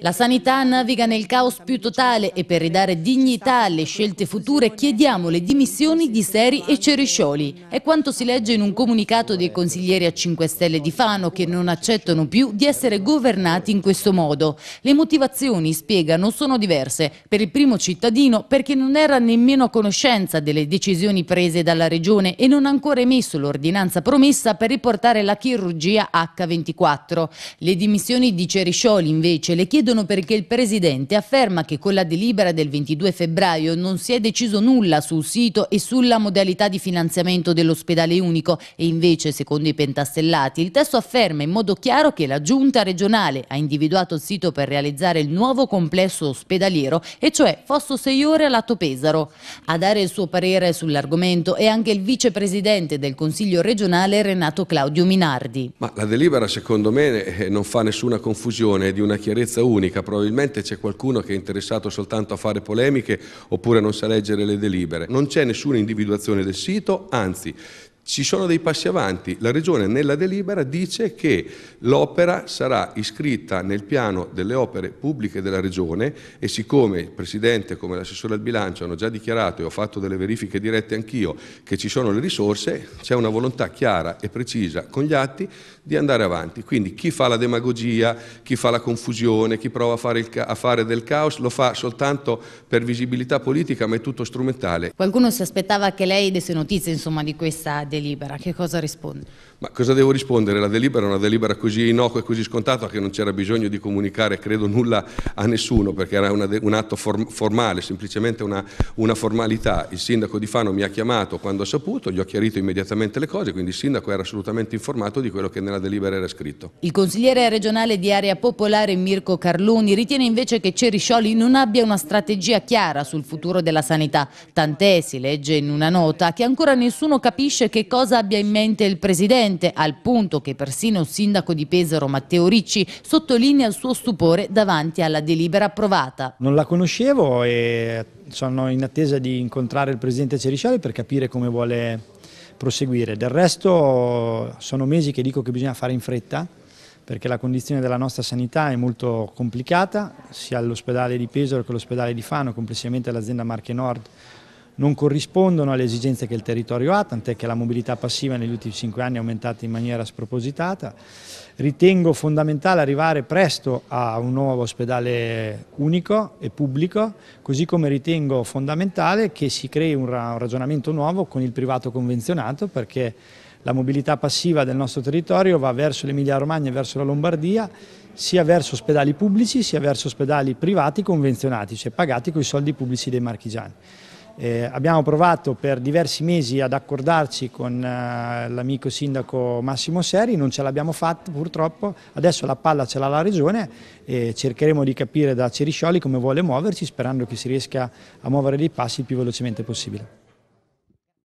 La sanità naviga nel caos più totale e per ridare dignità alle scelte future chiediamo le dimissioni di Seri e Ceriscioli. È quanto si legge in un comunicato dei consiglieri a 5 Stelle di Fano che non accettano più di essere governati in questo modo. Le motivazioni, spiegano, sono diverse. Per il primo cittadino perché non era nemmeno a conoscenza delle decisioni prese dalla Regione e non ha ancora emesso l'ordinanza promessa per riportare la chirurgia H24. Le dimissioni di Ceriscioli invece le chiedono perché il Presidente afferma che con la delibera del 22 febbraio non si è deciso nulla sul sito e sulla modalità di finanziamento dell'ospedale unico e invece, secondo i pentastellati, il testo afferma in modo chiaro che la Giunta regionale ha individuato il sito per realizzare il nuovo complesso ospedaliero e cioè Fosso 6 ore a Lato Pesaro. A dare il suo parere sull'argomento è anche il Vicepresidente del Consiglio regionale Renato Claudio Minardi. Ma la delibera secondo me eh, non fa nessuna confusione, è di una chiarezza giornata unica, probabilmente c'è qualcuno che è interessato soltanto a fare polemiche oppure non sa leggere le delibere. Non c'è nessuna individuazione del sito, anzi ci sono dei passi avanti, la Regione nella delibera dice che l'opera sarà iscritta nel piano delle opere pubbliche della Regione e siccome il Presidente come l'assessore al bilancio hanno già dichiarato e ho fatto delle verifiche dirette anch'io che ci sono le risorse, c'è una volontà chiara e precisa con gli atti di andare avanti. Quindi chi fa la demagogia, chi fa la confusione, chi prova a fare, a fare del caos lo fa soltanto per visibilità politica ma è tutto strumentale. Qualcuno si aspettava che lei desse notizie insomma, di questa delibera, che cosa risponde? Ma cosa devo rispondere? La delibera è una delibera così innocua e così scontata che non c'era bisogno di comunicare, credo, nulla a nessuno, perché era una, un atto form, formale, semplicemente una, una, formalità. Il sindaco di Fano mi ha chiamato quando ha saputo, gli ho chiarito immediatamente le cose, quindi il sindaco era assolutamente informato di quello che nella delibera era scritto. Il consigliere regionale di Area Popolare Mirko Carluni ritiene invece che Ceriscioli non abbia una strategia chiara sul futuro della sanità, tant'è, si legge in una nota, che ancora nessuno capisce che cosa abbia in mente il Presidente presente, al punto che persino il sindaco di Pesaro Matteo Ricci sottolinea il suo stupore davanti alla delibera approvata. Non la conoscevo e sono in attesa di incontrare il presidente Cerisciali per capire come vuole proseguire. Del resto sono mesi che dico che bisogna fare in fretta perché la condizione della nostra sanità è molto complicata, sia all'ospedale di Pesaro che all'ospedale di Fano, complessivamente l'azienda Marche Nord non corrispondono alle esigenze che il territorio ha, tant'è che la mobilità passiva negli ultimi cinque anni è aumentata in maniera spropositata. Ritengo fondamentale arrivare presto a un nuovo ospedale unico e pubblico, così come ritengo fondamentale che si crei un ragionamento nuovo con il privato convenzionato, perché la mobilità passiva del nostro territorio va verso l'Emilia Romagna e verso la Lombardia, sia verso ospedali pubblici sia verso ospedali privati convenzionati, cioè pagati con i soldi pubblici dei marchigiani. Eh, abbiamo provato per diversi mesi ad accordarci con eh, l'amico sindaco Massimo Seri, non ce l'abbiamo fatta purtroppo, adesso la palla ce l'ha la regione e cercheremo di capire da Ceriscioli come vuole muoverci sperando che si riesca a muovere dei passi il più velocemente possibile.